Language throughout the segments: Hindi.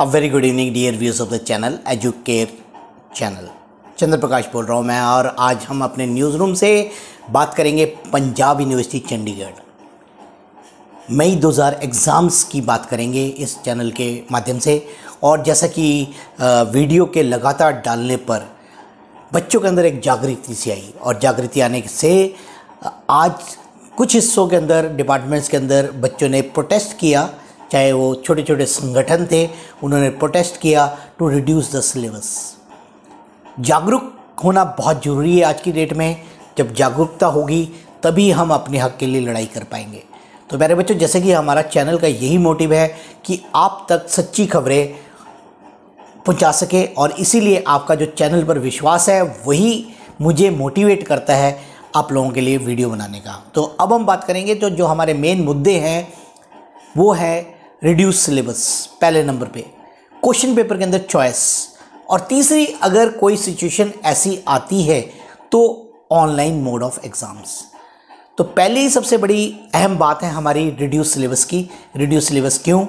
a very good evening dear viewers of the channel Educare channel Chandra Prakash बोल रहा हूँ मैं और आज हम अपने न्यूज़ रूम से बात करेंगे पंजाब यूनिवर्सिटी चंडीगढ़ मई 2000 एग्ज़ाम्स की बात करेंगे इस चैनल के माध्यम से और जैसा कि वीडियो के लगातार डालने पर बच्चों के अंदर एक जागृति सी आई और जागृति आने से आज कुछ हिस्सों के अंदर डिपार्टमेंट्स के अंदर बच्चों ने प्रोटेस्ट किया चाहे वो छोटे छोटे संगठन थे उन्होंने प्रोटेस्ट किया टू रिड्यूस द सिलेबस जागरूक होना बहुत ज़रूरी है आज की डेट में जब जागरूकता होगी तभी हम अपने हक के लिए लड़ाई कर पाएंगे तो मेरे बच्चों जैसे कि हमारा चैनल का यही मोटिव है कि आप तक सच्ची खबरें पहुंचा सके और इसीलिए आपका जो चैनल पर विश्वास है वही मुझे मोटिवेट करता है आप लोगों के लिए वीडियो बनाने का तो अब हम बात करेंगे तो जो हमारे मेन मुद्दे हैं वो है रिड्यूस सिलेबस पहले नंबर पे क्वेश्चन पेपर के अंदर चॉइस और तीसरी अगर कोई सिचुएशन ऐसी आती है तो ऑनलाइन मोड ऑफ एग्ज़ाम्स तो पहली सबसे बड़ी अहम बात है हमारी रिड्यूस सिलेबस की रिड्यूस सिलेबस क्यों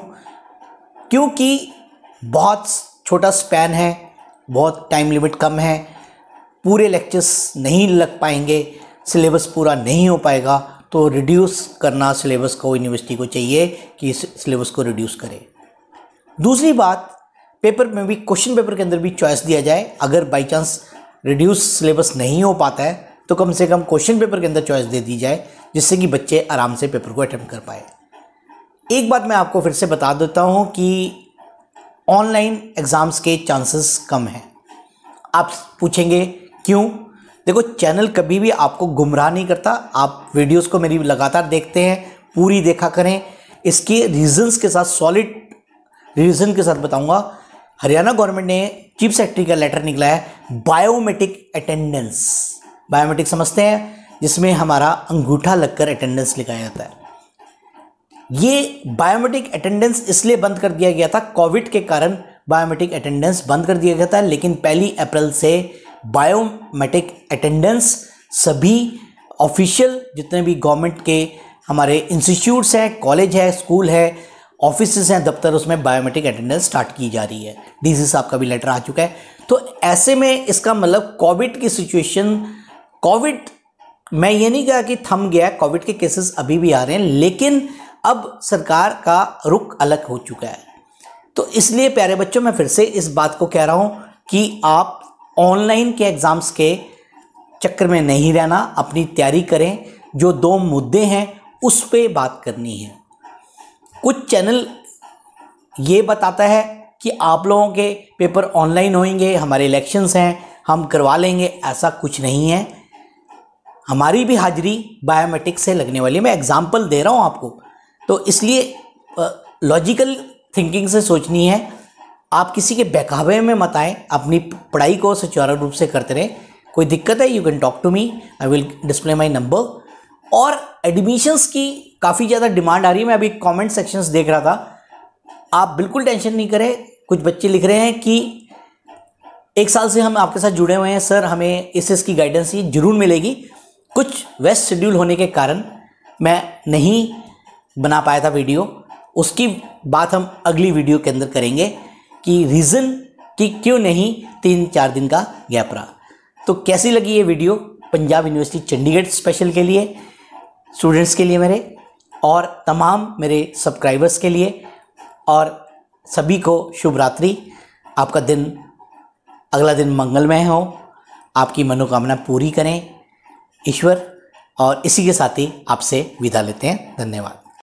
क्योंकि बहुत छोटा स्पैन है बहुत टाइम लिमिट कम है पूरे लेक्चर्स नहीं लग पाएंगे सिलेबस पूरा नहीं हो पाएगा तो रिड्यूस करना सिलेबस को यूनिवर्सिटी को चाहिए कि इस सिलेबस को रिड्यूस करे दूसरी बात पेपर में भी क्वेश्चन पेपर के अंदर भी चॉइस दिया जाए अगर बाई चांस रिड्यूस सिलेबस नहीं हो पाता है तो कम से कम क्वेश्चन पेपर के अंदर चॉइस दे दी जाए जिससे कि बच्चे आराम से पेपर को अटैम्प्ट कर पाए एक बात मैं आपको फिर से बता देता हूँ कि ऑनलाइन एग्ज़ाम्स के चांसेस कम हैं आप पूछेंगे क्यों देखो चैनल कभी भी आपको गुमराह नहीं करता आप वीडियोस को मेरी लगातार देखते हैं पूरी देखा करें इसके रीजंस के साथ सॉलिड रीज़न के साथ बताऊंगा हरियाणा गवर्नमेंट ने चीफ सेक्रेटरी का लेटर निकला है बायोमेट्रिक अटेंडेंस बायोमेट्रिक समझते हैं जिसमें हमारा अंगूठा लगकर अटेंडेंस लिखाया जाता है ये बायोमेट्रिक अटेंडेंस इसलिए बंद कर दिया गया था कोविड के कारण बायोमेट्रिक अटेंडेंस बंद कर दिया गया था लेकिन पहली अप्रैल से बायोमेट्रिक अटेंडेंस सभी ऑफिशियल जितने भी गवर्नमेंट के हमारे इंस्टीट्यूट्स हैं कॉलेज है स्कूल है ऑफिस हैं दफ्तर उसमें बायोमेट्रिक अटेंडेंस स्टार्ट की जा रही है सी साहब का भी लेटर आ चुका है तो ऐसे में इसका मतलब कोविड की सिचुएशन कोविड मैं ये नहीं कहा कि थम गया कोविड के केसेस अभी भी आ रहे हैं लेकिन अब सरकार का रुख अलग हो चुका है तो इसलिए प्यारे बच्चों मैं फिर से इस बात को कह रहा हूँ कि आप ऑनलाइन के एग्ज़ाम्स के चक्कर में नहीं रहना अपनी तैयारी करें जो दो मुद्दे हैं उस पर बात करनी है कुछ चैनल ये बताता है कि आप लोगों के पेपर ऑनलाइन होंगे हमारे इलेक्शंस हैं हम करवा लेंगे ऐसा कुछ नहीं है हमारी भी हाजिरी बायोमेट्रिक से लगने वाली मैं एग्ज़ाम्पल दे रहा हूँ आपको तो इसलिए लॉजिकल थिंकिंग से सोचनी है आप किसी के बहकावे में मत आए अपनी पढ़ाई को सुचारू रूप से करते रहें कोई दिक्कत है you can talk to me I will display my number और एडमिशन्स की काफ़ी ज़्यादा डिमांड आ रही है मैं अभी कमेंट सेक्शंस देख रहा था आप बिल्कुल टेंशन नहीं करें कुछ बच्चे लिख रहे हैं कि एक साल से हम आपके साथ जुड़े हुए हैं सर हमें इस इसकी गाइडेंस ही जरूर मिलेगी कुछ वेस्ट शेड्यूल होने के कारण मैं नहीं बना पाया था वीडियो उसकी बात हम अगली वीडियो के अंदर करेंगे कि रीज़न कि क्यों नहीं तीन चार दिन का गैप रहा तो कैसी लगी ये video Punjab university Chandigarh special के लिए स्टूडेंट्स के लिए मेरे और तमाम मेरे सब्सक्राइबर्स के लिए और सभी को शुभ रात्रि आपका दिन अगला दिन मंगलमय हो आपकी मनोकामना पूरी करें ईश्वर और इसी के साथ ही आपसे विदा लेते हैं धन्यवाद